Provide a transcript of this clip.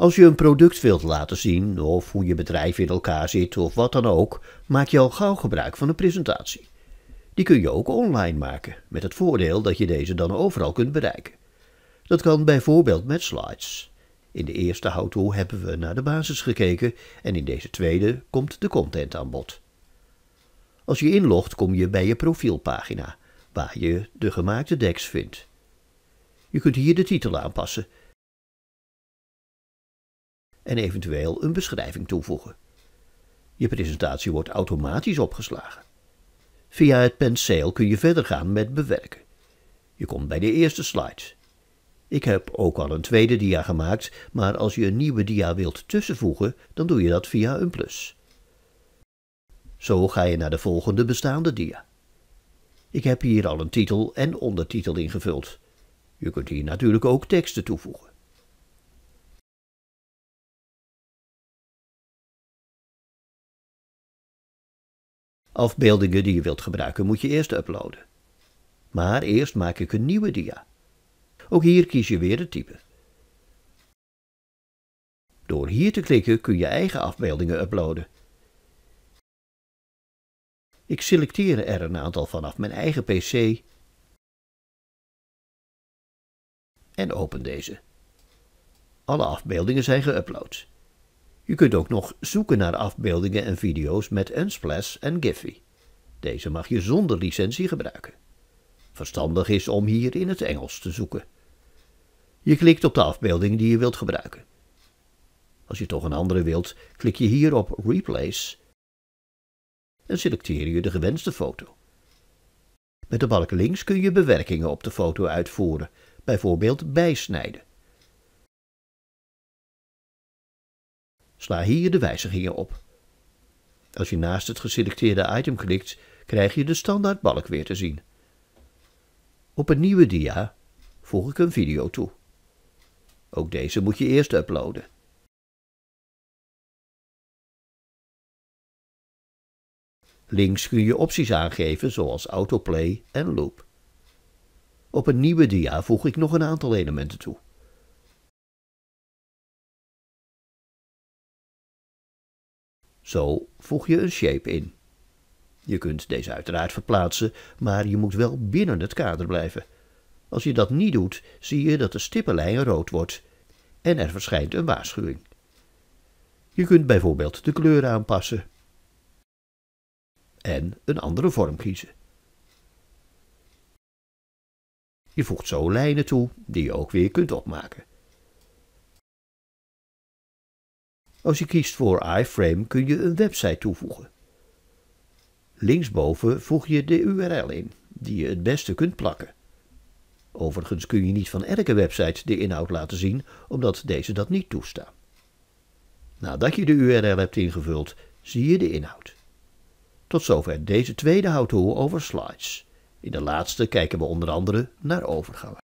Als je een product wilt laten zien, of hoe je bedrijf in elkaar zit, of wat dan ook, maak je al gauw gebruik van een presentatie. Die kun je ook online maken, met het voordeel dat je deze dan overal kunt bereiken. Dat kan bijvoorbeeld met slides. In de eerste how-to hebben we naar de basis gekeken en in deze tweede komt de content aan bod. Als je inlogt kom je bij je profielpagina, waar je de gemaakte decks vindt. Je kunt hier de titel aanpassen en eventueel een beschrijving toevoegen. Je presentatie wordt automatisch opgeslagen. Via het penseel kun je verder gaan met bewerken. Je komt bij de eerste slide. Ik heb ook al een tweede dia gemaakt, maar als je een nieuwe dia wilt tussenvoegen, dan doe je dat via een plus. Zo ga je naar de volgende bestaande dia. Ik heb hier al een titel en ondertitel ingevuld. Je kunt hier natuurlijk ook teksten toevoegen. afbeeldingen die je wilt gebruiken moet je eerst uploaden. Maar eerst maak ik een nieuwe dia. Ook hier kies je weer het type. Door hier te klikken kun je eigen afbeeldingen uploaden. Ik selecteer er een aantal vanaf mijn eigen pc en open deze. Alle afbeeldingen zijn geüpload. Je kunt ook nog zoeken naar afbeeldingen en video's met Unsplash en Giphy. Deze mag je zonder licentie gebruiken. Verstandig is om hier in het Engels te zoeken. Je klikt op de afbeelding die je wilt gebruiken. Als je toch een andere wilt, klik je hier op Replace en selecteer je de gewenste foto. Met de balk links kun je bewerkingen op de foto uitvoeren, bijvoorbeeld bijsnijden. Sla hier de wijzigingen op. Als je naast het geselecteerde item klikt, krijg je de standaard balk weer te zien. Op een nieuwe dia voeg ik een video toe. Ook deze moet je eerst uploaden. Links kun je opties aangeven zoals autoplay en loop. Op een nieuwe dia voeg ik nog een aantal elementen toe. Zo voeg je een shape in. Je kunt deze uiteraard verplaatsen, maar je moet wel binnen het kader blijven. Als je dat niet doet, zie je dat de stippenlijn rood wordt en er verschijnt een waarschuwing. Je kunt bijvoorbeeld de kleur aanpassen en een andere vorm kiezen. Je voegt zo lijnen toe die je ook weer kunt opmaken. Als je kiest voor iframe kun je een website toevoegen. Linksboven voeg je de URL in, die je het beste kunt plakken. Overigens kun je niet van elke website de inhoud laten zien, omdat deze dat niet toestaat. Nadat je de URL hebt ingevuld, zie je de inhoud. Tot zover deze tweede hoor over slides. In de laatste kijken we onder andere naar overgangen.